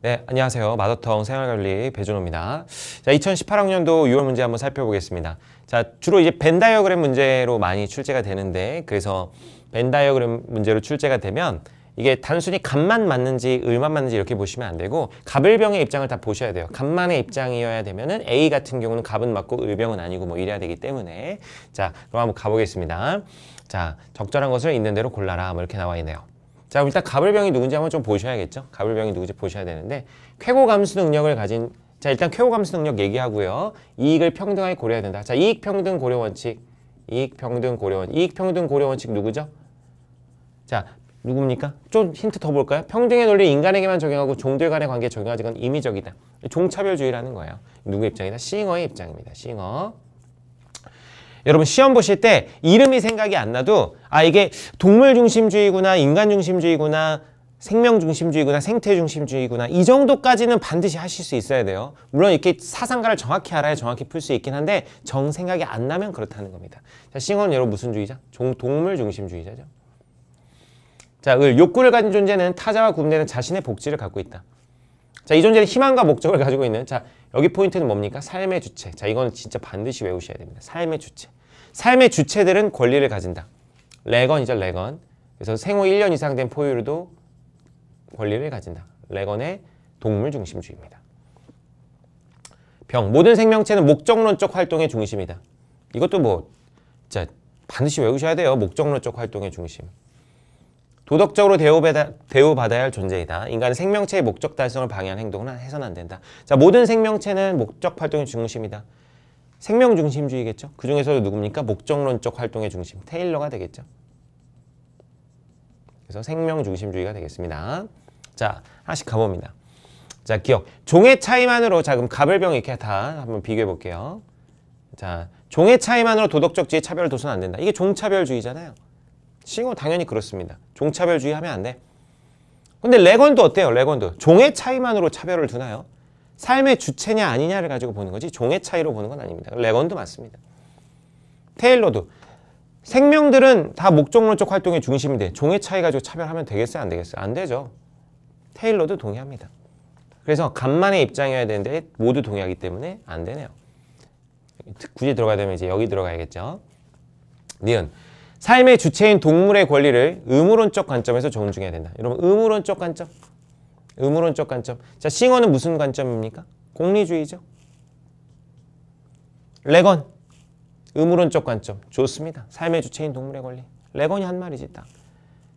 네, 안녕하세요. 마더텅 생활관리 배준호입니다. 자, 2018학년도 6월 문제 한번 살펴보겠습니다. 자, 주로 이제 벤 다이어그램 문제로 많이 출제가 되는데 그래서 벤 다이어그램 문제로 출제가 되면 이게 단순히 값만 맞는지 을만 맞는지 이렇게 보시면 안 되고 갑을병의 입장을 다 보셔야 돼요. 갑만의 입장이어야 되면은 A 같은 경우는 갑은 맞고 을병은 아니고 뭐 이래야 되기 때문에 자, 그럼 한번 가보겠습니다. 자, 적절한 것을 있는 대로 골라라 뭐 이렇게 나와 있네요. 자 일단 가불병이 누군지 한번 좀 보셔야겠죠 가불병이 누군지 보셔야 되는데 쾌고 감수 능력을 가진 자 일단 쾌고 감수 능력 얘기하고요 이익을 평등하게 고려해야 된다 자 이익 평등 고려 원칙 이익 평등 고려 원 이익 평등 고려 원칙 누구죠 자 누굽니까? 좀 힌트 더 볼까요? 평등의 논리 인간에게만 적용하고 종들 간의 관계에 적용하지 건 임의적이다. 종차별주의라는 거예요. 누구 입장이다? 싱어의 입장입니다. 싱어. 여러분 시험 보실 때 이름이 생각이 안 나도 아 이게 동물 중심주의구나 인간 중심주의구나 생명 중심주의구나 생태 중심주의구나 이 정도까지는 반드시 하실 수 있어야 돼요 물론 이렇게 사상가를 정확히 알아야 정확히 풀 수 있긴 한데 정 생각이 안 나면 그렇다는 겁니다 자 싱어는 여러분 무슨 주의자? 종, 동물 중심주의자죠 자, 을 욕구를 가진 존재는 타자와 군대는 자신의 복지를 갖고 있다. 자, 이 존재는 희망과 목적을 가지고 있는 자, 여기 포인트는 뭡니까? 삶의 주체. 자, 이건 진짜 반드시 외우셔야 됩니다. 삶의 주체. 삶의 주체들은 권리를 가진다. 레건이죠, 레건. 그래서 생후 1년 이상 된 포유류도 권리를 가진다. 레건의 동물 중심주의입니다. 병. 모든 생명체는 목적론적 활동의 중심이다. 이것도 뭐 자, 반드시 외우셔야 돼요. 목적론적 활동의 중심. 도덕적으로 대우받아, 대우받아야 할 존재이다. 인간은 생명체의 목적 달성을 방해한 행동은 해선 안 된다. 자, 모든 생명체는 목적 활동의 중심이다. 생명중심주의겠죠. 그 중에서도 누굽니까? 목적론적 활동의 중심, 테일러가 되겠죠. 그래서 생명중심주의가 되겠습니다. 자, 하나씩 가봅니다. 자, 기억. 종의 차이만으로 자, 그럼 갑을병 이렇게 다 한번 비교해 볼게요. 자, 종의 차이만으로 도덕적 지의 차별 을 둬서는 안 된다. 이게 종차별주의잖아요. 싱어 당연히 그렇습니다. 종차별주의 하면 안 돼. 근데 레건도 어때요? 레건도. 종의 차이만으로 차별을 두나요? 삶의 주체냐 아니냐를 가지고 보는 거지 종의 차이로 보는 건 아닙니다. 레건도 맞습니다. 테일러도 생명들은 다 목적론적 활동의 중심인데 종의 차이 가지고 차별하면 되겠어요? 안 되겠어요? 안 되죠. 테일러도 동의합니다. 그래서 간만의 입장이어야 되는데 모두 동의하기 때문에 안 되네요. 굳이 들어가야 되면 이제 여기 들어가야겠죠. 니은. 삶의 주체인 동물의 권리를 의무론적 관점에서 존중해야 된다. 여러분 의무론적 관점. 의무론적 관점. 자, 싱어는 무슨 관점입니까? 공리주의죠. 레건, 의무론적 관점. 좋습니다. 삶의 주체인 동물의 권리. 레건이 한 말이지 딱.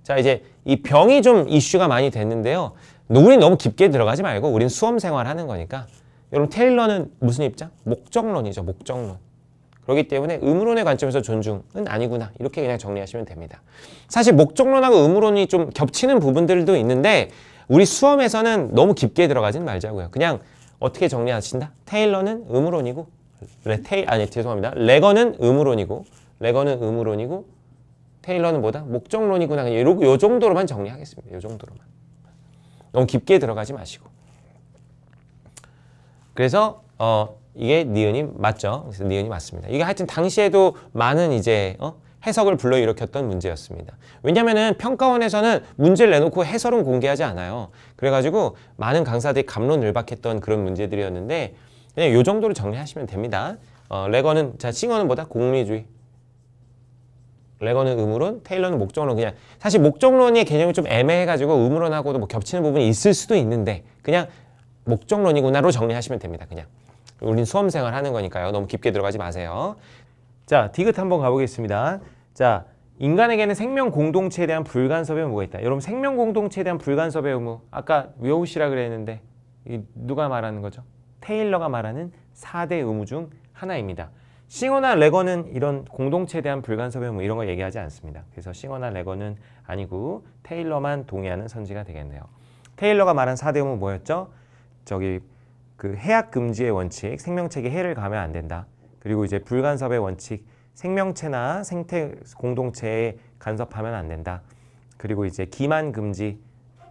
자, 이제 이 병이 좀 이슈가 많이 됐는데요. 우리 너무 깊게 들어가지 말고 우린 수험 생활하는 거니까. 여러분 테일러는 무슨 입장? 목적론이죠. 목적론. 그렇기 때문에 의무론의 관점에서 존중은 아니구나 이렇게 그냥 정리하시면 됩니다. 사실 목적론하고 의무론이 좀 겹치는 부분들도 있는데 우리 수험에서는 너무 깊게 들어가진 말자고요. 그냥 어떻게 정리하신다? 테일러는 음으론이고 레, 테일, 아니 죄송합니다. 레거는 음으론이고 레거는 음으론이고 테일러는 뭐다? 목적론이구나. 그냥 요, 요 정도로만 정리하겠습니다. 요 정도로만. 너무 깊게 들어가지 마시고. 그래서 어 이게 니은이 맞죠? 그래서 니은이 맞습니다. 이게 하여튼 당시에도 많은 이제 어? 해석을 불러일으켰던 문제였습니다. 왜냐면은 평가원에서는 문제를 내놓고 해설은 공개하지 않아요. 그래가지고 많은 강사들이 감론을박했던 그런 문제들이었는데 그냥 요 정도로 정리하시면 됩니다. 어, 레거는 자 싱어는 뭐다? 공리주의. 레거는 의무론, 테일러는 목적론 그냥 사실 목적론의 개념이 좀 애매해가지고 의무론하고도 뭐 겹치는 부분이 있을 수도 있는데 그냥 목적론이구나로 정리하시면 됩니다. 그냥 우린 수험생활 하는 거니까요. 너무 깊게 들어가지 마세요. 자, 디귿 한번 가보겠습니다. 자, 인간에게는 생명 공동체에 대한 불간섭의 의무가 있다. 여러분 생명 공동체에 대한 불간섭의 의무 뭐, 아까 외우시라 그랬는데 이 누가 말하는 거죠? 테일러가 말하는 사대 의무 중 하나입니다. 싱어나 레거는 이런 공동체에 대한 불간섭의 의무 뭐 이런 거 얘기하지 않습니다. 그래서 싱어나 레거는 아니고 테일러만 동의하는 선지가 되겠네요. 테일러가 말한 사대 의무 뭐였죠? 저기 그 해악 금지의 원칙, 생명체에게 해를 가면 안 된다. 그리고 이제 불간섭의 원칙, 생명체나 생태 공동체에 간섭하면 안 된다. 그리고 이제 기만 금지,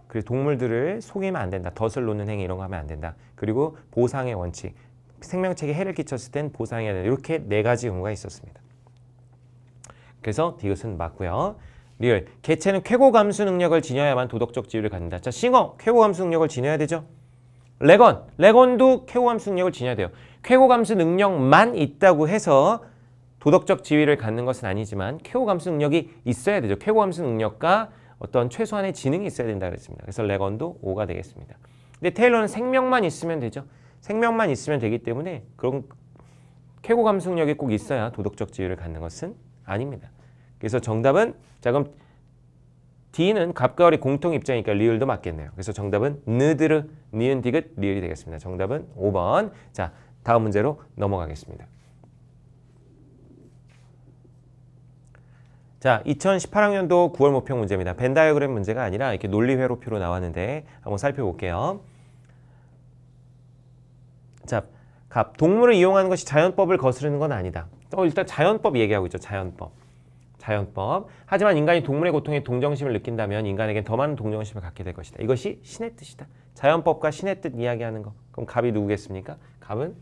그리고 동물들을 속이면 안 된다. 덫을 놓는 행위 이런 거 하면 안 된다. 그리고 보상의 원칙, 생명체에 해를 끼쳤을 땐 보상해야 된다. 이렇게 네 가지 경우가 있었습니다. 그래서 디귿은 맞고요. 리얼, 개체는 쾌고 감수 능력을 지녀야만 도덕적 지위를 갖는다. 자, 싱어, 쾌고 감수 능력을 지녀야 되죠. 레건, 레건도 쾌고 감수 능력을 지녀야 돼요. 쾌고 감수 능력만 있다고 해서 도덕적 지위를 갖는 것은 아니지만 쾌고 감수 능력이 있어야 되죠. 쾌고 감수 능력과 어떤 최소한의 지능이 있어야 된다 그랬습니다. 그래서 레건도 오가 되겠습니다. 근데 테일러는 생명만 있으면 되죠. 생명만 있으면 되기 때문에 그런 쾌고 감수 능력이 꼭 있어야 도덕적 지위를 갖는 것은 아닙니다. 그래서 정답은 자 그럼 D는 갑과을이 공통 입장이니까 리을도 맞겠네요. 그래서 정답은 느드르, 니은 디귿, 리을이 되겠습니다. 정답은 5번. 자, 다음 문제로 넘어가겠습니다. 자, 2018학년도 9월 모평 문제입니다. 벤 다이어그램 문제가 아니라 이렇게 논리 회로표로 나왔는데 한번 살펴볼게요. 자, 갑. 동물을 이용하는 것이 자연법을 거스르는 건 아니다. 어, 일단 자연법 얘기하고 있죠. 자연법. 자연법. 하지만 인간이 동물의 고통에 동정심을 느낀다면 인간에겐 더 많은 동정심을 갖게 될 것이다. 이것이 신의 뜻이다. 자연법과 신의 뜻 이야기하는 거. 그럼 갑이 누구겠습니까? 갑은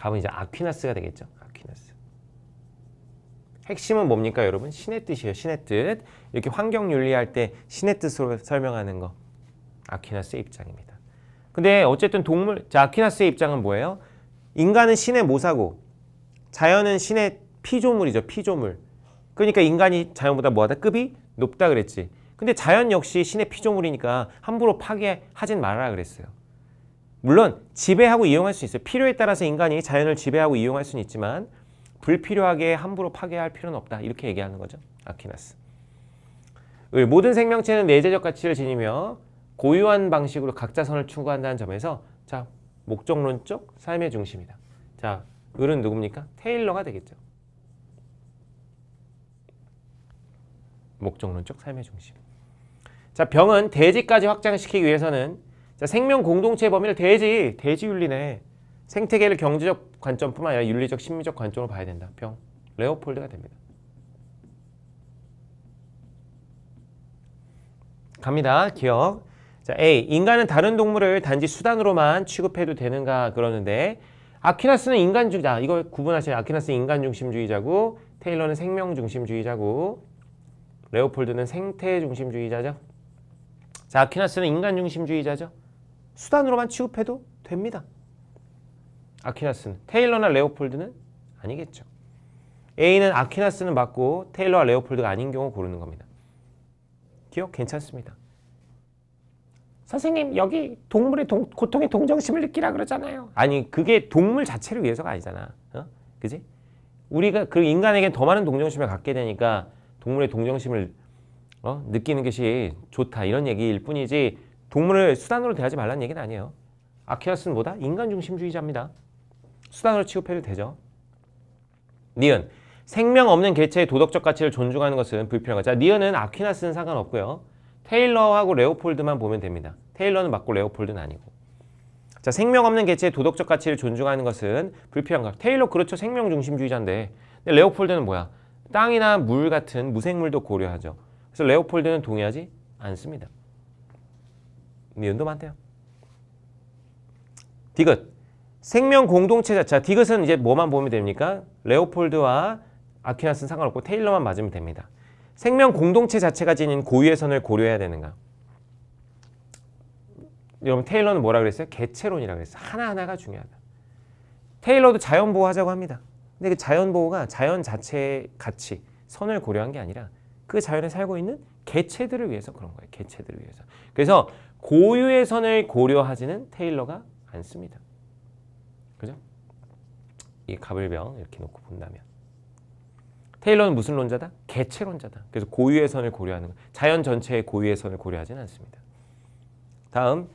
답은 이제 아퀴나스가 되겠죠. 아퀴나스. 핵심은 뭡니까 여러분? 신의 뜻이에요. 신의 뜻. 이렇게 환경윤리할 때 신의 뜻으로 설명하는 거. 아퀴나스의 입장입니다. 근데 어쨌든 동물, 자 아퀴나스의 입장은 뭐예요? 인간은 신의 모사고 자연은 신의 피조물이죠. 피조물. 그러니까 인간이 자연보다 뭐하다? 급이 높다 그랬지. 근데 자연 역시 신의 피조물이니까 함부로 파괴하진 말아라 그랬어요. 물론 지배하고 이용할 수 있어요. 필요에 따라서 인간이 자연을 지배하고 이용할 수는 있지만 불필요하게 함부로 파괴할 필요는 없다. 이렇게 얘기하는 거죠. 아퀴나스. 그 모든 생명체는 내재적 가치를 지니며 고유한 방식으로 각자 선을 추구한다는 점에서 자 목적론 적 삶의 중심이다. 자, 을은 누굽니까? 테일러가 되겠죠. 목적론 적 삶의 중심. 자, 병은 대지까지 확장시키기 위해서는 자, 생명 공동체 범위를 돼지, 돼지 윤리네. 생태계를 경제적 관점뿐만 아니라 윤리적, 심리적 관점으로 봐야 된다. 평. 레오폴드가 됩니다. 갑니다. 기억. 자, A. 인간은 다른 동물을 단지 수단으로만 취급해도 되는가 그러는데 아퀴나스는 인간주의자. 이걸 구분하시는 아퀴나스는 인간중심주의자고 테일러는 생명중심주의자고 레오폴드는 생태중심주의자죠. 자, 아퀴나스는 인간중심주의자죠. 수단으로만 취급해도 됩니다. 아퀴나스는 테일러나 레오폴드는 아니겠죠. A는 아퀴나스는 맞고 테일러와 레오폴드가 아닌 경우 고르는 겁니다. 기억 괜찮습니다. 선생님 여기 동물의 동, 고통에 동정심을 느끼라 그러잖아요. 아니 그게 동물 자체를 위해서가 아니잖아. 어? 그지? 우리가 그 인간에게 더 많은 동정심을 갖게 되니까 동물의 동정심을 어? 느끼는 것이 좋다 이런 얘기일 뿐이지 동물을 수단으로 대하지 말라는 얘기는 아니에요. 아키아스는 뭐다? 인간 중심주의자입니다. 수단으로 취급해도 되죠. 니은 생명 없는 개체의 도덕적 가치를 존중하는 것은 불필요한 거죠. 니은은 아퀴나스는 상관없고요. 테일러하고 레오폴드만 보면 됩니다. 테일러는 맞고 레오폴드는 아니고. 자, 생명 없는 개체의 도덕적 가치를 존중하는 것은 불필요한 것. 테일러 그렇죠. 생명 중심주의자인데. 근데 레오폴드는 뭐야? 땅이나 물 같은 무생물도 고려하죠. 그래서 레오폴드는 동의하지 않습니다. 미운도 네, 많대요. 디귿. 생명 공동체 자체. 디귿은 이제 뭐만 보면 됩니까? 레오폴드와 아퀴나스는 상관없고 테일러만 맞으면 됩니다. 생명 공동체 자체가 지닌 고유의 선을 고려해야 되는가? 여러분 테일러는 뭐라 그랬어요? 개체론이라 그랬어요. 하나하나가 중요하다. 테일러도 자연 보호하자고 합니다. 근데 그 자연 보호가 자연 자체의 가치, 선을 고려한 게 아니라 그 자연에 살고 있는 개체들을 위해서 그런 거예요. 개체들을 위해서. 그래서 고유의 선을 고려하지는 테일러가 않습니다. 그죠? 이 가불병 이렇게 놓고 본다면 테일러는 무슨 론자다? 개체론자다. 그래서 고유의 선을 고려하는 거. 자연 전체의 고유의 선을 고려하지는 않습니다. 다음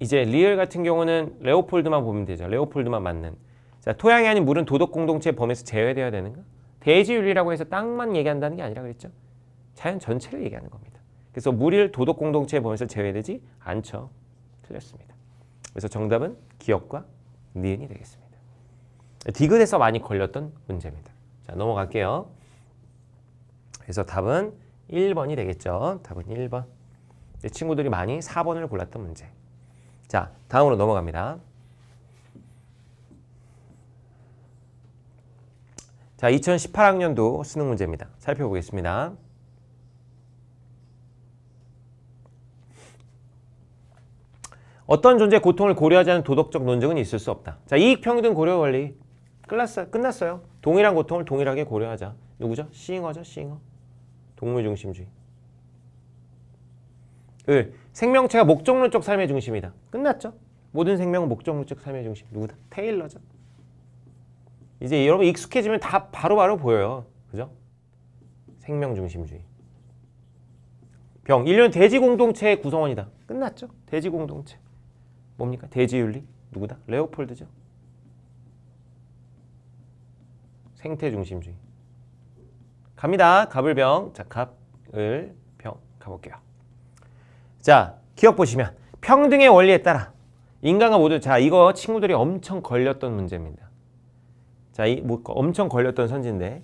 이제 리을 같은 경우는 레오폴드만 보면 되죠. 레오폴드만 맞는. 자, 토양이 아닌 물은 도덕 공동체 범에서 제외되어야 되는가? 대지윤리라고 해서 땅만 얘기한다는 게 아니라 그랬죠. 자연 전체를 얘기하는 겁니다. 그래서 물를 도덕 공동체 에보면서 제외되지 않죠. 틀렸습니다. 그래서 정답은 기억과 니은이 되겠습니다. 디귿에서 많이 걸렸던 문제입니다. 자, 넘어갈게요. 그래서 답은 1번이 되겠죠. 답은 1번. 친구들이 많이 4번을 골랐던 문제. 자, 다음으로 넘어갑니다. 자, 2018학년도 수능 문제입니다. 살펴보겠습니다. 어떤 존재의 고통을 고려하지 않은 도덕적 논증은 있을 수 없다. 자, 이익평등 고려 원리. 끝났어요. 끝났어요. 동일한 고통을 동일하게 고려하자. 누구죠? 싱어죠, 싱어. 동물 중심주의. 을. 생명체가 목적론적 삶의 중심이다. 끝났죠? 모든 생명은 목적론적 삶의 중심. 누구다? 테일러죠. 이제 여러분 익숙해지면 다 바로바로 바로 보여요. 그죠? 생명 중심주의. 병. 인류는 돼지 공동체의 구성원이다. 끝났죠? 돼지 공동체. 뭡니까? 대지윤리? 누구다? 레오폴드죠. 생태 중심주의. 갑니다. 갑을 병. 자, 갑을 병 가볼게요. 자, 기억 보시면 평등의 원리에 따라 인간과 모두 자, 이거 친구들이 엄청 걸렸던 문제입니다. 자, 이 뭐, 엄청 걸렸던 선지인데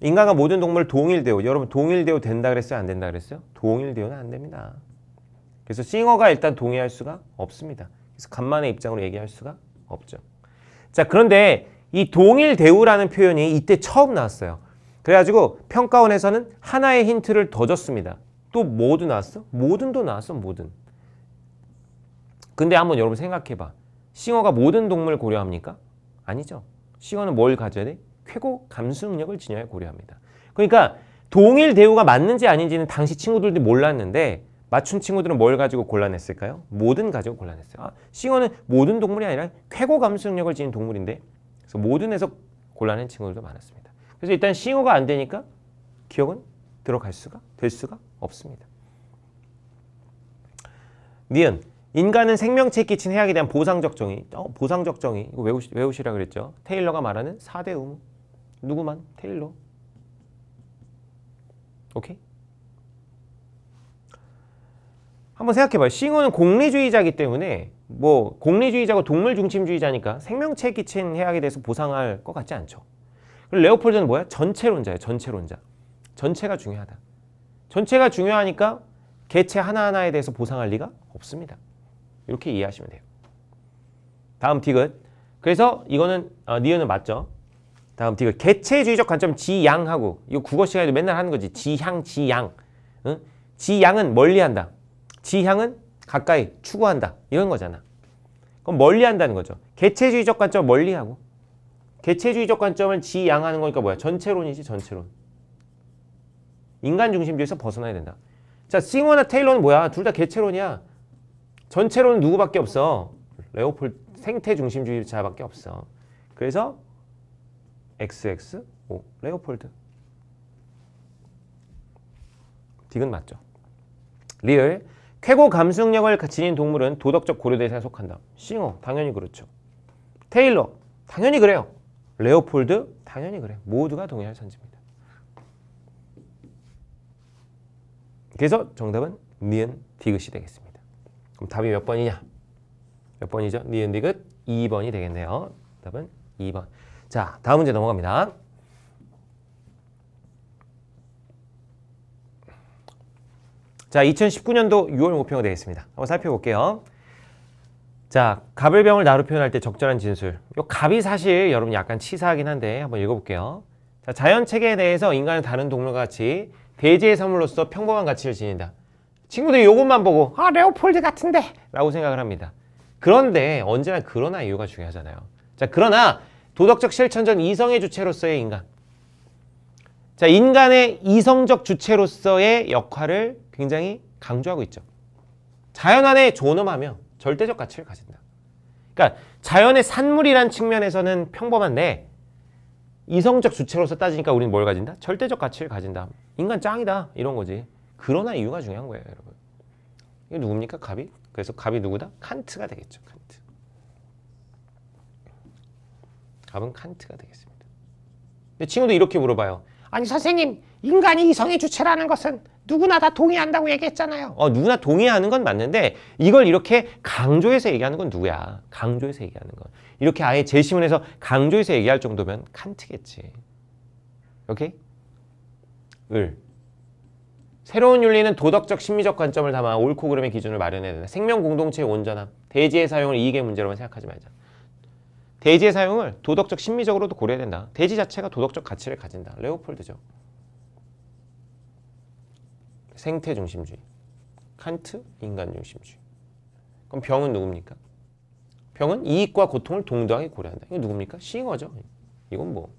인간과 모든 동물 동일대우. 여러분 동일대우 된다 그랬어요? 안 된다 그랬어요? 동일대우는 안 됩니다. 그래서 싱어가 일단 동의할 수가 없습니다. 그래서 간만의 입장으로 얘기할 수가 없죠. 자 그런데 이 동일 대우라는 표현이 이때 처음 나왔어요. 그래가지고 평가원에서는 하나의 힌트를 더 줬습니다. 또뭐두 나왔어? 뭐든도 나왔어 뭐든 근데 한번 여러분 생각해봐. 싱어가 모든 동물 을 고려합니까? 아니죠. 싱어는 뭘 가져야 돼? 쾌고 감수 능력을 지녀야 고려합니다. 그러니까 동일 대우가 맞는지 아닌지는 당시 친구들도 몰랐는데 맞춘 친구들은 뭘 가지고 곤란했을까요? 모든 가지고 곤란했어요. 아, 싱어는 모든 동물이 아니라 쾌고 감수능력을 지닌 동물인데 그래서 모든에서 곤란한 친구들도 많았습니다. 그래서 일단 싱어가 안 되니까 기억은 들어갈 수가 될 수가 없습니다. 니은 인간은 생명체에 끼친 해악에 대한 보상적 정의 어, 보상적 정의 이거 외우시, 외우시라 그랬죠. 테일러가 말하는 4대 의무 누구만? 테일러 오케이? 한번 생각해봐요. 싱우는 공리주의자이기 때문에 뭐 공리주의자고 동물 중심주의자니까 생명체에 친 해악에 대해서 보상할 것 같지 않죠. 그리고 레오폴드는 뭐야? 전체론자예요. 전체론자. 전체가 중요하다. 전체가 중요하니까 개체 하나하나에 대해서 보상할 리가 없습니다. 이렇게 이해하시면 돼요. 다음 디귿. 그래서 이거는 어, 니은은 맞죠? 다음 디귿. 개체주의적 관점 지양하고 이거 국어 시간에도 맨날 하는 거지. 지향, 지양. 응? 지양은 멀리한다. 지향은 가까이 추구한다. 이런 거잖아. 그럼 멀리 한다는 거죠. 개체주의적 관점 멀리하고 개체주의적 관점을 지양하는 거니까 뭐야? 전체론이지 전체론. 인간 중심주의에서 벗어나야 된다. 자, 싱어나 테일러는 뭐야? 둘 다 개체론이야. 전체론은 누구밖에 없어? 레오폴 생태 중심주의자밖에 없어. 그래서 XX 오, 레오폴드. 디귿 맞죠? 리얼 쾌고 감수력을 능 지닌 동물은 도덕적 고려대상에 속한다. 싱어, 당연히 그렇죠. 테일러, 당연히 그래요. 레오폴드, 당연히 그래요. 모두가 동일할 선지입니다. 그래서 정답은 니은 디귿이 되겠습니다. 그럼 답이 몇 번이냐? 몇 번이죠? 니은 디귿 2번이 되겠네요. 답은 2번. 자, 다음 문제 넘어갑니다. 자, 2019년도 6월 목표가 되겠습니다 한번 살펴볼게요. 자, 갑을 병을 나로 표현할 때 적절한 진술. 요 갑이 사실 여러분 약간 치사하긴 한데 한번 읽어볼게요. 자, 자연 체계에 대해서 인간은 다른 동물과 같이 대지의 선물로서 평범한 가치를 지닌다. 친구들이 요것만 보고 아 레오폴드 같은데 라고 생각을 합니다. 그런데 언제나 그러나 이유가 중요하잖아요. 자, 그러나 도덕적 실천전 이성의 주체로서의 인간 자, 인간의 이성적 주체로서의 역할을 굉장히 강조하고 있죠. 자연 안에 존엄하며 절대적 가치를 가진다. 그러니까 자연의 산물이란 측면에서는 평범한데 이성적 주체로서 따지니까 우리는 뭘 가진다? 절대적 가치를 가진다. 인간 짱이다. 이런 거지. 그러나 이유가 중요한 거예요, 여러분. 이게 누굽니까? 갑이? 그래서 갑이 누구다? 칸트가 되겠죠. 칸트. 갑은 칸트가 되겠습니다. 근데 친구도 이렇게 물어봐요. 아니 선생님 인간이 이성의 주체라는 것은 누구나 다 동의한다고 얘기했잖아요. 어, 누구나 동의하는 건 맞는데 이걸 이렇게 강조해서 얘기하는 건 누구야? 강조해서 얘기하는 건. 이렇게 아예 제시문에서 강조해서 얘기할 정도면 칸트겠지. 오케이? 을. 새로운 윤리는 도덕적 심리적 관점을 담아 옳고 그름의 기준을 마련해야 된다. 생명 공동체의 온전함, 대지의 사용을 이익의 문제로만 생각하지 말자. 대지의 사용을 도덕적 심리적으로도 고려해야 된다. 대지 자체가 도덕적 가치를 가진다. 레오폴드죠. 생태 중심주의. 칸트 인간 중심주의. 그럼 병은 누굽니까? 병은 이익과 고통을 동등하게 고려한다. 이거 누굽니까? 싱어죠. 이건 뭐.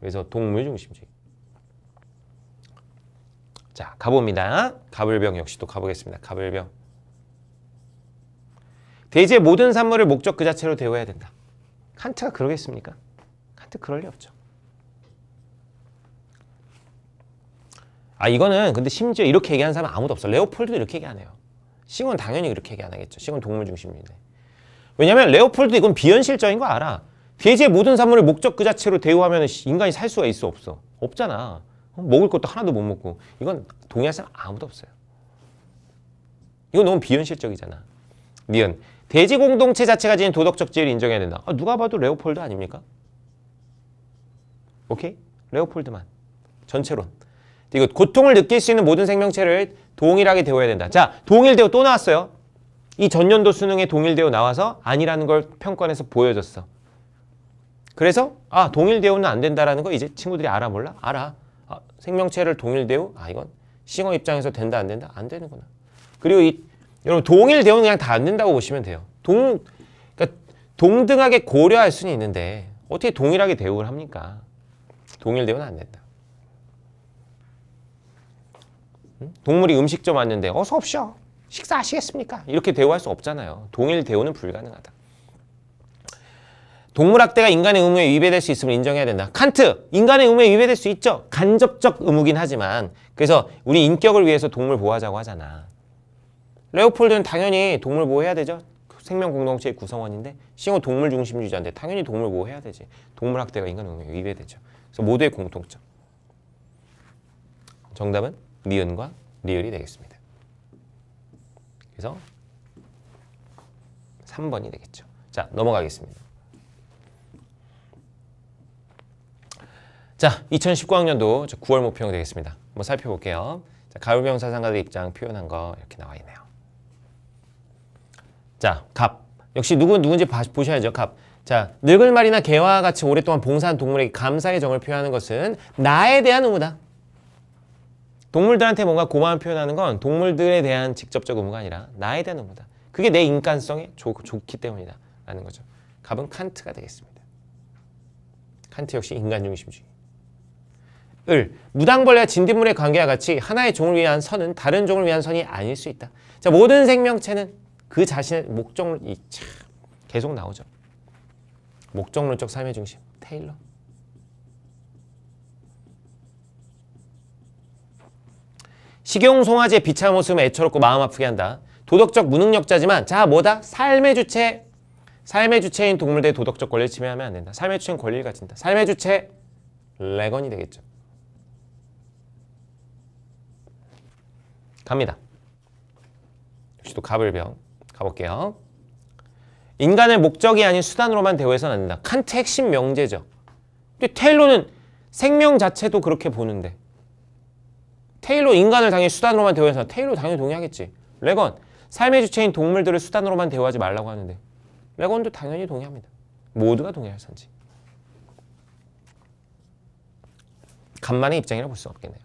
그래서 동물 중심주의. 자, 가봅니다. 가불병 역시 또 가보겠습니다. 가불병. 대지의 모든 산물을 목적 그 자체로 대우해야 된다. 칸트가 그러겠습니까? 칸트 그럴 리 없죠. 아 이거는 근데 심지어 이렇게 얘기하는 사람 아무도 없어. 레오폴드도 이렇게 얘기 안 해요. 싱은 당연히 그렇게 얘기 안 하겠죠. 싱은 동물 중심인데. 왜냐면 레오폴드 이건 비현실적인 거 알아. 돼지의 모든 산물을 목적 그 자체로 대우하면 인간이 살 수가 있어 없어? 없잖아. 먹을 것도 하나도 못 먹고 이건 동의할 사람 아무도 없어요. 이건 너무 비현실적이잖아. 니은 돼지 공동체 자체가 지닌 도덕적 지위를 인정해야 된다. 아, 누가 봐도 레오폴드 아닙니까? 오케이? 레오폴드만. 전체론. 이거 고통을 느낄 수 있는 모든 생명체를 동일하게 대우야 된다. 자, 동일대우 또 나왔어요. 이 전년도 수능에 동일대우 나와서 아니라는 걸 평가에서 보여줬어. 그래서 아 동일대우는 안 된다라는 거 이제 친구들이 알아 몰라? 알아. 아, 생명체를 동일대우? 아 이건 싱어 입장에서 된다 안 된다? 안 되는구나. 그리고 이 여러분 동일 대우는 그냥 다 닿는다고 보시면 돼요. 동 그러니까 동등하게 고려할 수는 있는데 어떻게 동일하게 대우를 합니까? 동일 대우는 안 된다. 동물이 음식점 왔는데 어서 옵시오. 식사하시겠습니까? 이렇게 대우할 수 없잖아요. 동일 대우는 불가능하다. 동물학대가 인간의 의무에 위배될 수 있음을 인정해야 된다. 칸트! 인간의 의무에 위배될 수 있죠. 간접적 의무긴 하지만 그래서 우리 인격을 위해서 동물 보호하자고 하잖아. 레오폴드는 당연히 동물 보호해야 되죠. 생명공동체의 구성원인데 싱어 동물 중심주의자인데 당연히 동물 보호해야 되지. 동물 학대가 인간 운명에 위배되죠. 그래서 모두의 공통점. 정답은 니은과 리을이 되겠습니다. 그래서 3번이 되겠죠. 자, 넘어가겠습니다. 자, 2019학년도 9월 목표가 되겠습니다. 한번 살펴볼게요. 가을병 사상가들 입장 표현한 거 이렇게 나와 있네요. 자, 갑. 역시 누구 누군지 봐, 보셔야죠, 갑. 자, 늙은 말이나 개와 같이 오랫동안 봉사한 동물에게 감사의 정을 표현하는 것은 나에 대한 의무다. 동물들한테 뭔가 고마움 표현하는 건 동물들에 대한 직접적 의무가 아니라 나에 대한 의무다. 그게 내 인간성에 좋, 좋기 때문이다. 라는 거죠. 갑은 칸트가 되겠습니다. 칸트 역시 인간 중심주의. 을, 무당벌레와 진딧물의 관계와 같이 하나의 종을 위한 선은 다른 종을 위한 선이 아닐 수 있다. 자, 모든 생명체는 그 자신의 목적론 이참 계속 나오죠. 목적론적 삶의 중심 테일러. 식용 송아지의 비참한 모습은 애처롭고 마음 아프게 한다. 도덕적 무능력자지만 자 뭐다? 삶의 주체 삶의 주체인 동물들의 도덕적 권리를 침해하면 안 된다. 삶의 주체는 권리를 가진다. 삶의 주체 레건이 되겠죠. 갑니다. 역시 또 갑을 병. 가볼게요. 인간을 목적이 아닌 수단으로만 대우해서는 안 된다. 칸트 핵심 명제죠. 근데 테일러는 생명 자체도 그렇게 보는데 테일러 인간을 당연히 수단으로만 대우해서 테일러 당연히 동의하겠지. 레건 삶의 주체인 동물들을 수단으로만 대우하지 말라고 하는데 레건도 당연히 동의합니다. 모두가 동의할 선지. 간만의 입장이라 볼수 없겠네요.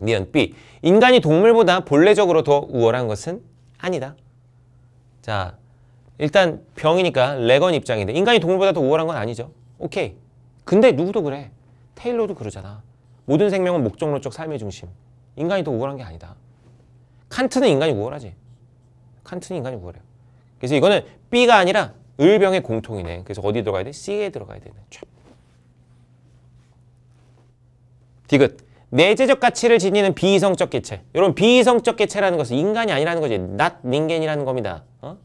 니은 B. 인간이 동물보다 본래적으로 더 우월한 것은 아니다. 자, 일단 병이니까 레건 입장인데 인간이 동물보다 더 우월한 건 아니죠. 오케이. 근데 누구도 그래. 테일러도 그러잖아. 모든 생명은 목적론적 삶의 중심. 인간이 더 우월한 게 아니다. 칸트는 인간이 우월하지. 칸트는 인간이 우월해요. 그래서 이거는 B가 아니라 을병의 공통이네. 그래서 어디 들어가야 돼? C에 들어가야 되네. 디귿. 내재적 가치를 지니는 비이성적 개체 이런 비이성적 개체라는 것은 인간이 아니라는 거지 낫 닌겐이라는 겁니다 어?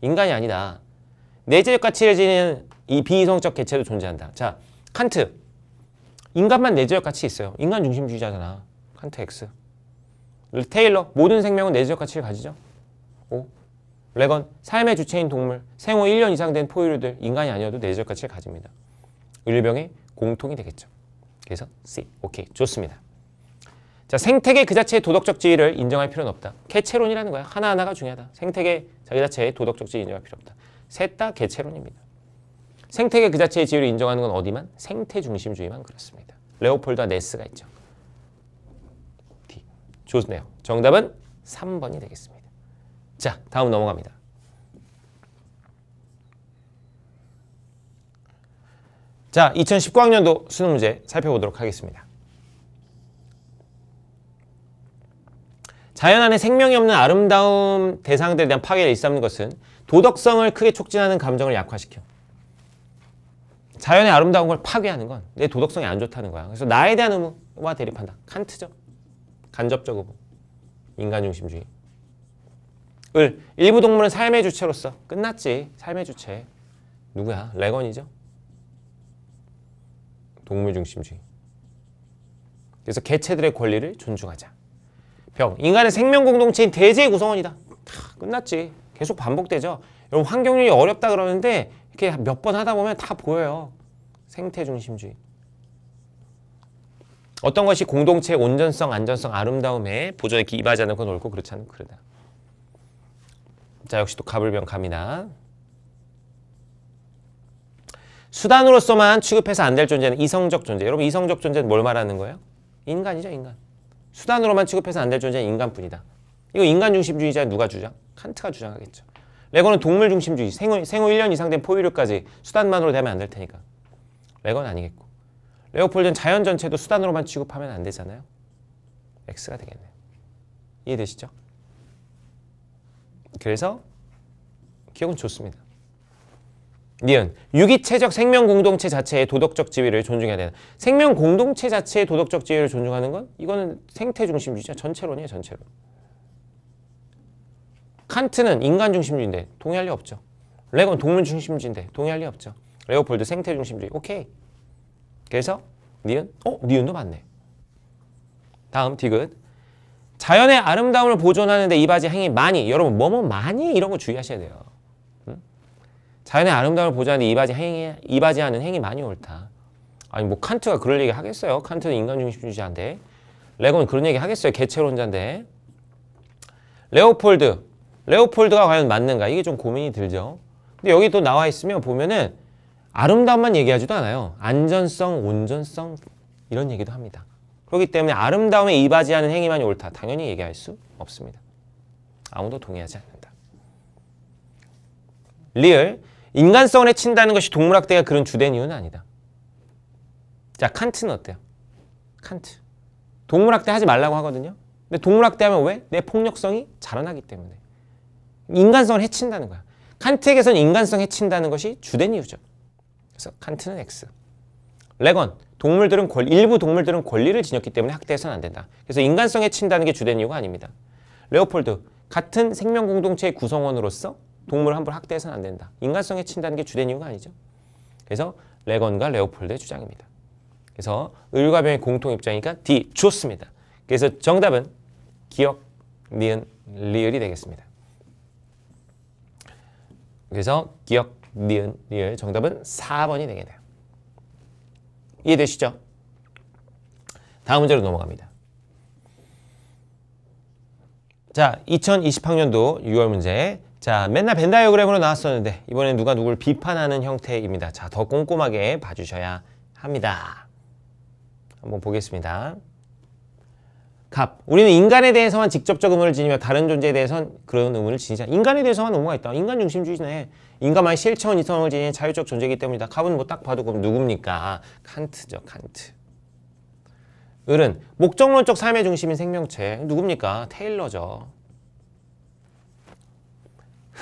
인간이 아니다 내재적 가치를 지니는 이 비이성적 개체도 존재한다 자 칸트 인간만 내재적 가치 있어요 인간 중심주의자잖아 칸트 X 테일러 모든 생명은 내재적 가치를 가지죠 오. 레건 삶의 주체인 동물 생후 1년 이상 된 포유류들 인간이 아니어도 내재적 가치를 가집니다 일병의 공통이 되겠죠 그래서 C 오케이 좋습니다 자, 생태계 그 자체의 도덕적 지위를 인정할 필요는 없다. 개체론이라는 거야. 하나하나가 중요하다. 생태계 자기 자체의 도덕적 지위 인정할 필요 없다. 셋 다 개체론입니다. 생태계 그 자체의 지위를 인정하는 건 어디만? 생태 중심주의만 그렇습니다. 레오폴드와 네스가 있죠. 좋네요. 정답은 3번이 되겠습니다. 자, 다음 넘어갑니다. 자, 2019학년도 수능 문제 살펴보도록 하겠습니다. 자연 안에 생명이 없는 아름다움 대상들에 대한 파괴를 일삼는 것은 도덕성을 크게 촉진하는 감정을 약화시켜. 자연의 아름다운 걸 파괴하는 건 내 도덕성이 안 좋다는 거야. 그래서 나에 대한 의무와 대립한다. 칸트죠. 간접적 의무. 인간 중심주의. 을 일부 동물은 삶의 주체로서 끝났지. 삶의 주체. 누구야? 레건이죠. 동물 중심주의. 그래서 개체들의 권리를 존중하자. 병. 인간의 생명 공동체인 대제의 구성원이다. 캬, 끝났지. 계속 반복되죠. 여러분 환경이 어렵다 그러는데 이렇게 몇 번 하다 보면 다 보여요. 생태 중심주의. 어떤 것이 공동체의 온전성, 안전성, 아름다움에 보존에 기입하지 않는 건 옳고 그렇지 않은 그러다. 자, 역시 또 가불병 갑니다. 수단으로서만 취급해서 안 될 존재는 이성적 존재. 여러분 이성적 존재는 뭘 말하는 거예요? 인간이죠, 인간. 수단으로만 취급해서 안 될 존재는 인간뿐이다. 이거 인간 중심주의자 누가 주장? 칸트가 주장하겠죠. 레거는 동물 중심주의, 생후, 생후 1년 이상 된 포유류까지 수단만으로 되면 안 될 테니까. 레거는 아니겠고. 레오폴드는 자연 전체도 수단으로만 취급하면 안 되잖아요. X가 되겠네요. 이해되시죠? 그래서 기억은 좋습니다. 니은 유기체적 생명공동체 자체의 도덕적 지위를 존중해야 되는 생명공동체 자체의 도덕적 지위를 존중하는 건 이거는 생태중심주의죠 전체론이에요 전체론 칸트는 인간중심주의인데 동의할 리 없죠 레건 동물중심주의인데 동의할 리 없죠 레오폴드 생태중심주의 오케이 그래서 니은 어? 니은도 맞네 다음 디귿 자연의 아름다움을 보존하는데 이바지 행위 많이 여러분 뭐 뭐 많이 이런 거 주의하셔야 돼요 자연의 아름다움을 보자니 이바지 행위, 이바지하는 행위 많이 옳다. 아니 뭐 칸트가 그럴 얘기 하겠어요? 칸트는 인간 중심주의자인데 레고는 그런 얘기 하겠어요? 개체론자인데 레오폴드 레오폴드가 과연 맞는가 이게 좀 고민이 들죠. 근데 여기 또 나와 있으면 보면은 아름다움만 얘기하지도 않아요. 안전성, 온전성 이런 얘기도 합니다. 그렇기 때문에 아름다움에 이바지하는 행위만이 옳다. 당연히 얘기할 수 없습니다. 아무도 동의하지 않는다. 리을 인간성을 해친다는 것이 동물학대가 그런 주된 이유는 아니다. 자 칸트는 어때요? 칸트 동물학대 하지 말라고 하거든요. 근데 동물학대 하면 왜? 내 폭력성이 자라나기 때문에 인간성을 해친다는 거야. 칸트에게선 인간성 해친다는 것이 주된 이유죠. 그래서 칸트는 X. 레건 동물들은 권, 일부 동물들은 권리를 지녔기 때문에 학대해서는 안 된다. 그래서 인간성 해친다는 게 주된 이유가 아닙니다. 레오폴드 같은 생명 공동체의 구성원으로서 동물 함부로 학대해서는 안 된다. 인간성에 친다는 게 주된 이유가 아니죠. 그래서 레건과 레오폴드의 주장입니다. 그래서 을과 병의 공통 입장이니까 D 좋습니다. 그래서 정답은 기억, 니은, 리을이 되겠습니다. 그래서 기억, 니은, 리을 정답은 4번이 되게 돼요. 이해되시죠? 다음 문제로 넘어갑니다. 자, 2020학년도 6월 문제 자 맨날 벤 다이어그램으로 나왔었는데 이번엔 누가 누굴 비판하는 형태입니다 자더 꼼꼼하게 봐주셔야 합니다 한번 보겠습니다 갑 우리는 인간에 대해서만 직접적 의문을 지니며 다른 존재에 대해선 그런 의문을 지니자 인간에 대해서만 의무가 있다 인간 중심주의네 인간만 실천 이성을 지닌 자유적 존재이기 때문이다 갑은 뭐 딱 봐도 그럼 누굽니까 칸트죠 칸트 을은 목적론적 삶의 중심인 생명체 누굽니까 테일러죠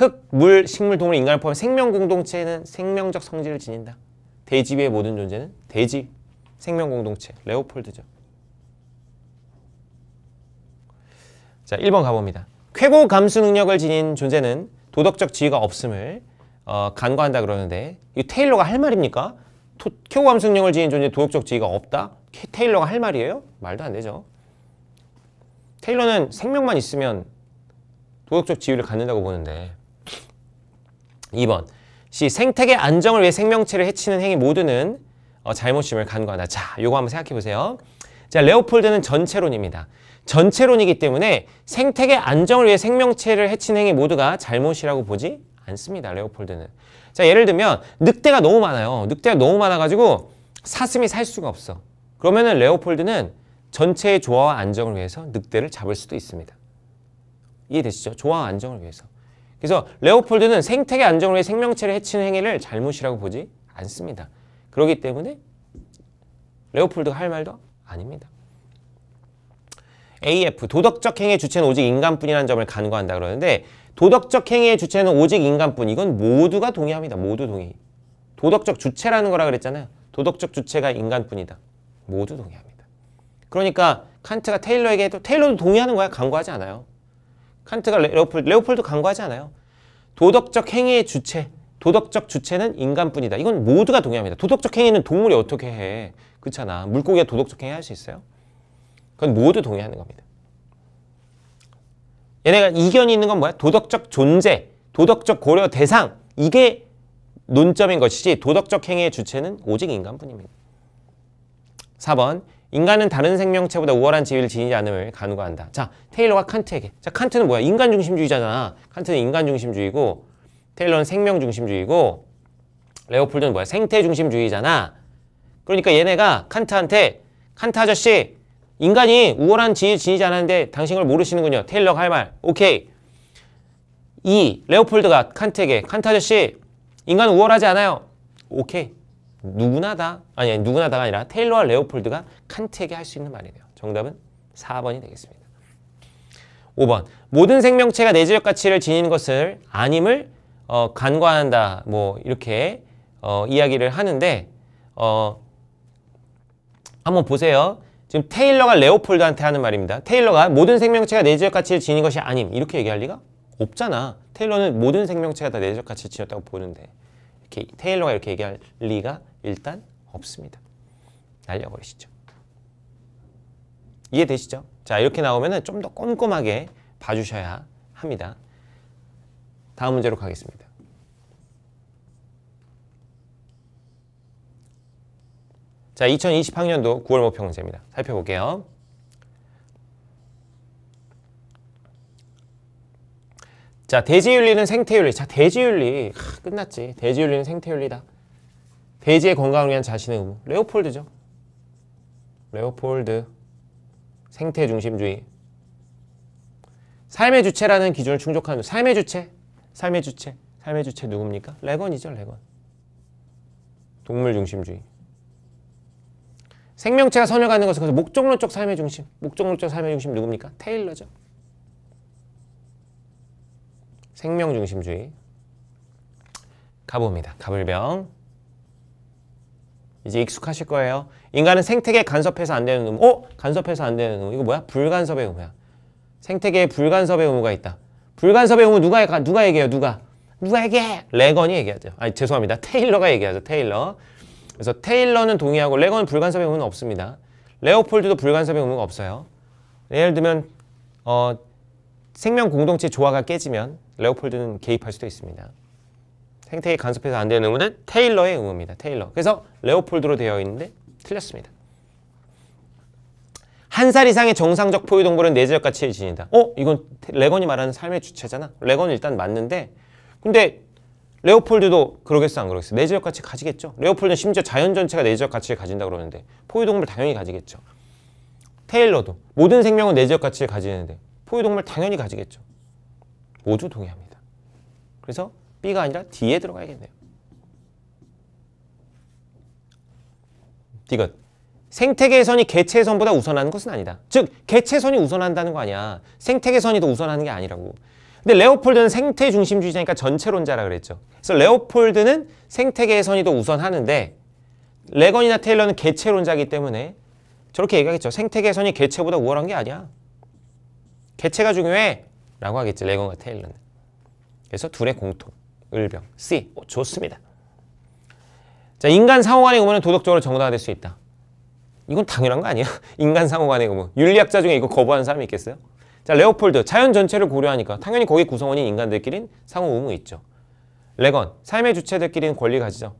흙, 물, 식물, 동물, 인간을 포함한 생명 공동체는 생명적 성질을 지닌다. 돼지 위의 모든 존재는 돼지 생명 공동체 레오폴드죠. 자, 1번 가봅니다. 쾌고 감수 능력을 지닌 존재는 도덕적 지위가 없음을 어, 간과한다 그러는데 이 테일러가 할 말입니까? 토, 쾌고 감수 능력을 지닌 존재 도덕적 지위가 없다? 케, 테일러가 할 말이에요? 말도 안 되죠. 테일러는 생명만 있으면 도덕적 지위를 갖는다고 보는데 2번 C. 생태계 안정을 위해 생명체를 해치는 행위 모두는 어, 잘못임을 간과하다. 자, 요거 한번 생각해 보세요. 자, 레오폴드는 전체론입니다. 전체론이기 때문에 생태계 안정을 위해 생명체를 해치 행위 모두가 잘못이라고 보지 않습니다. 레오폴드는. 자, 예를 들면 늑대가 너무 많아요. 늑대가 너무 많아가지고 사슴이 살 수가 없어. 그러면은 레오폴드는 전체의 조화와 안정을 위해서 늑대를 잡을 수도 있습니다. 이해되시죠? 조화와 안정을 위해서. 그래서 레오폴드는 생태계 안정을 위해 생명체를 해치는 행위를 잘못이라고 보지 않습니다. 그렇기 때문에 레오폴드가 할 말도 아닙니다. AF 도덕적 행위의 주체는 오직 인간뿐이라는 점을 간과한다 그러는데 도덕적 행위의 주체는 오직 인간뿐 이건 모두가 동의합니다. 모두 동의. 도덕적 주체라는 거라 그랬잖아요. 도덕적 주체가 인간뿐이다. 모두 동의합니다. 그러니까 칸트가 테일러에게 도 테일러도 동의하는 거야. 간과하지 않아요. 칸트가 레오폴드, 레오폴드 강구하지 않아요. 도덕적 행위의 주체, 도덕적 주체는 인간뿐이다. 이건 모두가 동의합니다. 도덕적 행위는 동물이 어떻게 해. 그렇잖아. 물고기가 도덕적 행위 할 수 있어요? 그건 모두 동의하는 겁니다. 얘네가 이견이 있는 건 뭐야? 도덕적 존재, 도덕적 고려 대상 이게 논점인 것이지 도덕적 행위의 주체는 오직 인간뿐입니다. 4번 인간은 다른 생명체보다 우월한 지위를 지니지 않음을 간과한다. 자, 테일러가 칸트에게. 자, 칸트는 뭐야? 인간 중심주의자잖아. 칸트는 인간 중심주의고 테일러는 생명 중심주의고 레오폴드는 뭐야? 생태 중심주의잖아. 그러니까 얘네가 칸트한테 칸트 아저씨 인간이 우월한 지위를 지니지 않았는데 당신 을 모르시는군요. 테일러가 할 말. 오케이. 이 레오폴드가 칸트에게 칸트 아저씨 인간은 우월하지 않아요. 오케이. 누구나 다 아니, 누구나 다가 아니라 테일러와 레오폴드가 칸트에게 할 수 있는 말이네요. 정답은 4번이 되겠습니다. 5번 모든 생명체가 내재적 가치를 지닌 것을 아님을 어, 간과한다 뭐 이렇게 어, 이야기를 하는데 어, 한번 보세요. 지금 테일러가 레오폴드한테 하는 말입니다. 테일러가 모든 생명체가 내재적 가치를 지닌 것이 아님 이렇게 얘기할 리가 없잖아. 테일러는 모든 생명체가 다 내재적 가치를 지녔다고 보는데 이렇게 테일러가 이렇게 얘기할 리가 일단 없습니다. 날려버리시죠. 이해되시죠? 자 이렇게 나오면 좀 더 꼼꼼하게 봐주셔야 합니다. 다음 문제로 가겠습니다. 자 2020학년도 9월 목표 문제입니다. 살펴볼게요. 자, 대지윤리는 생태윤리. 자, 대지윤리. 하, 끝났지. 대지윤리는 생태윤리다. 대지의 건강을 위한 자신의 의무. 레오폴드죠. 레오폴드. 생태 중심주의. 삶의 주체라는 기준을 충족하는 삶의 주체. 삶의 주체. 삶의 주체 누굽니까? 레건이죠, 레건. 동물 중심주의. 생명체가 선을 갖는 것은 목적론적 삶의 중심. 목적론적 삶의 중심 누굽니까? 테일러죠. 생명중심주의 가봅니다. 가불병 이제 익숙하실 거예요. 인간은 생태계 간섭해서 안 되는 의무 어? 간섭해서 안 되는 의무 이거 뭐야? 불간섭의 의무야. 생태계에 불간섭의 의무가 있다. 불간섭의 의무 누가, 누가 얘기해요? 누가? 누가 얘기 레건이 얘기하죠. 아니 죄송합니다. 테일러가 얘기하죠. 테일러. 그래서 테일러는 동의하고 레건은 불간섭의 의무는 없습니다. 레오폴드도 불간섭의 의무가 없어요. 예를 들면 어, 생명공동체 조화가 깨지면 레오폴드는 개입할 수도 있습니다. 생태계 간섭해서 안 되는 의무는 테일러의 의무입니다. 테일러. 그래서 레오폴드로 되어 있는데 틀렸습니다. 한 살 이상의 정상적 포유동물은 내재적 네 가치를 지닌다. 어? 이건 레건이 말하는 삶의 주체잖아. 레건은 일단 맞는데 근데 레오폴드도 그러겠어 안 그러겠어? 내재적 네 가치 가지겠죠. 레오폴드는 심지어 자연 전체가 내재적 네 가치를 가진다 그러는데 포유동물 당연히 가지겠죠. 테일러도 모든 생명은 내재적 가치를 가지는데 포유동물 당연히 가지겠죠. 모두 동의합니다. 그래서 B가 아니라 D에 들어가야겠네요. D가 생태계선이 개체선보다 우선하는 것은 아니다. 즉 개체선이 우선한다는 거 아니야. 생태계선이 더 우선하는 게 아니라고. 근데 레오폴드는 생태 중심주의자니까 전체론자라 그랬죠. 그래서 레오폴드는 생태계선이 더 우선하는데 레건이나 테일러는 개체론자이기 때문에 저렇게 얘기하겠죠. 생태계선이 개체보다 우월한 게 아니야. 개체가 중요해. 라고 하겠지 레건과 테일러는 그래서 둘의 공통 을병 C 오, 좋습니다 자 인간 상호간의 의무는 도덕적으로 정당화될 수 있다 이건 당연한 거 아니야 인간 상호간의 의무 윤리학자 중에 이거 거부하는 사람이 있겠어요? 자 레오폴드 자연 전체를 고려하니까 당연히 거기 구성원인 인간들끼린 상호 의무 있죠 레건 삶의 주체들끼리는 권리 가지죠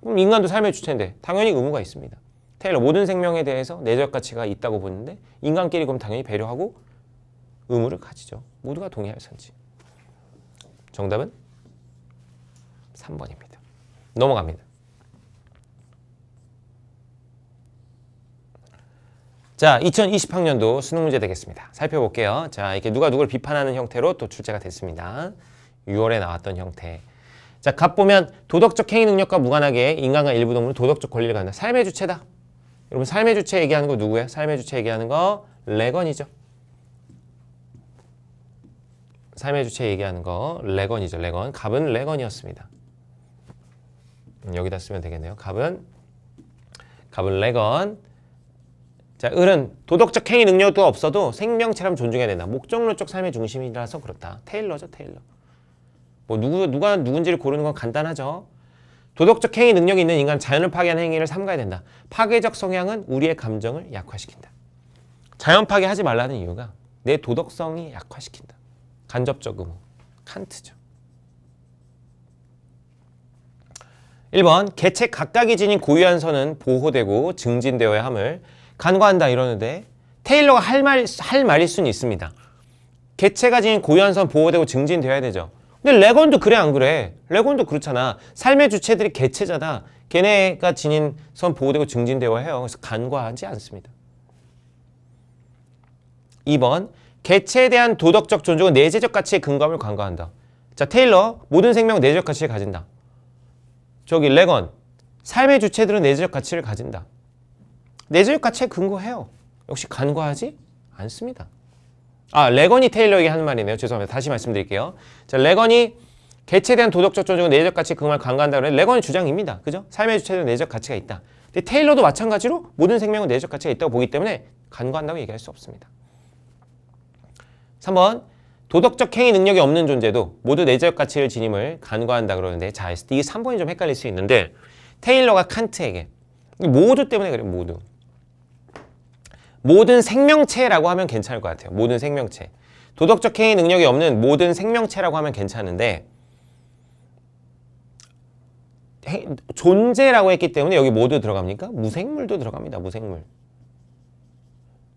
그럼 인간도 삶의 주체인데 당연히 의무가 있습니다 테일러 모든 생명에 대해서 내적 가치가 있다고 보는데 인간끼리 그럼 당연히 배려하고 의무를 가지죠. 모두가 동의할 선지. 정답은 3번입니다. 넘어갑니다. 자, 2020학년도 수능 문제 되겠습니다. 살펴볼게요. 자, 이렇게 누가 누굴 비판하는 형태로 또 출제가 됐습니다. 6월에 나왔던 형태. 자, 갑 보면 도덕적 행위 능력과 무관하게 인간과 일부 동물은 도덕적 권리를 갖는 삶의 주체다. 여러분 삶의 주체 얘기하는 거 누구예요? 삶의 주체 얘기하는 거 레건이죠. 삶의 주체 얘기하는 거 레건이죠. 레건. 갑은 레건이었습니다. 음, 여기다 쓰면 되겠네요. 갑은 갑은 레건. 자, 을은 도덕적 행위 능력도 없어도 생명처럼 존중해야 된다. 목적론적 삶의 중심이라서 그렇다. 테일러죠, 테일러. 뭐 누구 누가 누군지를 고르는 건 간단하죠. 도덕적 행위 능력이 있는 인간 자연을 파괴하는 행위를 삼가야 된다. 파괴적 성향은 우리의 감정을 약화시킨다. 자연 파괴하지 말라는 이유가 내 도덕성이 약화시킨다. 간접적 의무. 칸트죠. 1번 개체 각각이 지닌 고유한 선은 보호되고 증진되어야 함을 간과한다 이러는데 테일러가 할, 말, 할 말일 수는 있습니다. 개체가 지닌 고유한 선 보호되고 증진되어야 되죠. 근데 레곤도 그래 안 그래? 레곤도 그렇잖아. 삶의 주체들이 개체자다. 걔네가 지닌 선 보호되고 증진되어야 해요. 그래서 간과하지 않습니다. 2번 개체에 대한 도덕적 존중은 내재적 가치의 근거함을 간과한다. 자, 테일러, 모든 생명은 내재적 가치를 가진다. 저기 레건, 삶의 주체들은 내재적 가치를 가진다. 내재적 가치에 근거해요. 역시 간과하지 않습니다. 아, 레건이 테일러에게 하는 말이네요. 죄송합니다. 다시 말씀드릴게요. 자, 레건이 개체에 대한 도덕적 존중은 내재적 가치 근거함을 간과한다고 해요. 레건의 주장입니다. 그죠? 삶의 주체들은 내재적 가치가 있다. 근데 테일러도 마찬가지로 모든 생명은 내재적 가치가 있다고 보기 때문에 간과한다고 얘기할 수 없습니다. 3번 도덕적 행위 능력이 없는 존재도 모두 내재적 가치를 지님을 간과한다 그러는데 자, 이 3번이 좀 헷갈릴 수 있는데 테일러가 칸트에게 모두 때문에 그래요, 모두. 모든 생명체라고 하면 괜찮을 것 같아요. 모든 생명체. 도덕적 행위 능력이 없는 모든 생명체라고 하면 괜찮은데 존재라고 했기 때문에 여기 모두 들어갑니까? 무생물도 들어갑니다. 무생물.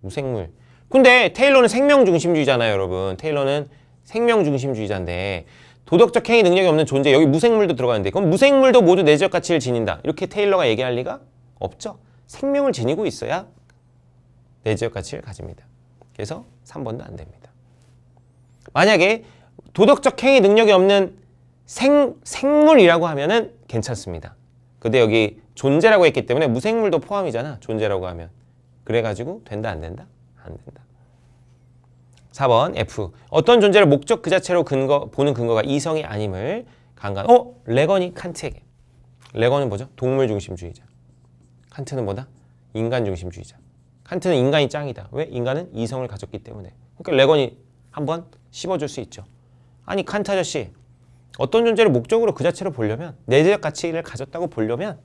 무생물. 근데 테일러는 생명중심주의잖아요 여러분 테일러는 생명중심주의자인데 도덕적 행위 능력이 없는 존재 여기 무생물도 들어가는데 그럼 무생물도 모두 내적 가치를 지닌다 이렇게 테일러가 얘기할 리가 없죠 생명을 지니고 있어야 내적 가치를 가집니다 그래서 3번도 안 됩니다 만약에 도덕적 행위 능력이 없는 생, 생물이라고 하면은 괜찮습니다 근데 여기 존재라고 했기 때문에 무생물도 포함이잖아 존재라고 하면 그래가지고 된다 안 된다? 안 된다 4번 F. 어떤 존재를 목적 그 자체로 근거, 보는 근거가 이성이 아님을 강간. 어? 레건이 칸트에게. 레건은 뭐죠? 동물 중심주의자. 칸트는 뭐다? 인간 중심주의자. 칸트는 인간이 짱이다. 왜? 인간은 이성을 가졌기 때문에. 그러니까 레건이 한번 씹어줄 수 있죠. 아니 칸트 아저씨 어떤 존재를 목적으로 그 자체로 보려면 내재적 가치를 가졌다고 보려면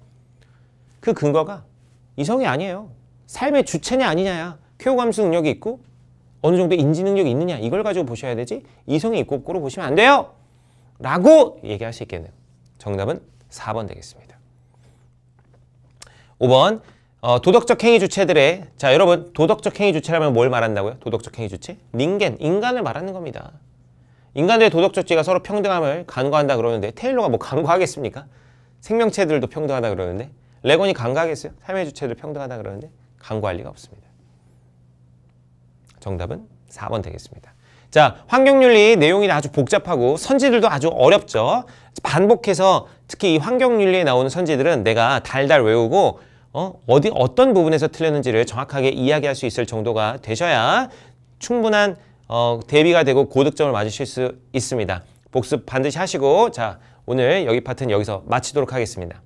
그 근거가 이성이 아니에요. 삶의 주체냐 아니냐야. 쾌호 감수 능력이 있고 어느 정도 인지 능력이 있느냐 이걸 가지고 보셔야 되지 이성이 있고 없고로 보시면 안 돼요 라고 얘기할 수 있겠네요 정답은 4번 되겠습니다 5번 어, 도덕적 행위 주체들의 자 여러분 도덕적 행위 주체라면 뭘 말한다고요? 도덕적 행위 주체? 닌겐, 인간을 말하는 겁니다 인간들의 도덕적 지가 서로 평등함을 간과한다 그러는데 테일러가 뭐 간과하겠습니까? 생명체들도 평등하다 그러는데 레곤이 간과하겠어요? 삶의 주체들 평등하다 그러는데 간과할 리가 없습니다 정답은 4번 되겠습니다. 자, 환경윤리 내용이 아주 복잡하고 선지들도 아주 어렵죠. 반복해서 특히 이 환경윤리에 나오는 선지들은 내가 달달 외우고 어, 어디 어떤 부분에서 틀렸는지를 정확하게 이야기할 수 있을 정도가 되셔야 충분한 어, 대비가 되고 고득점을 맞으실 수 있습니다. 복습 반드시 하시고 자 오늘 여기 파트는 여기서 마치도록 하겠습니다.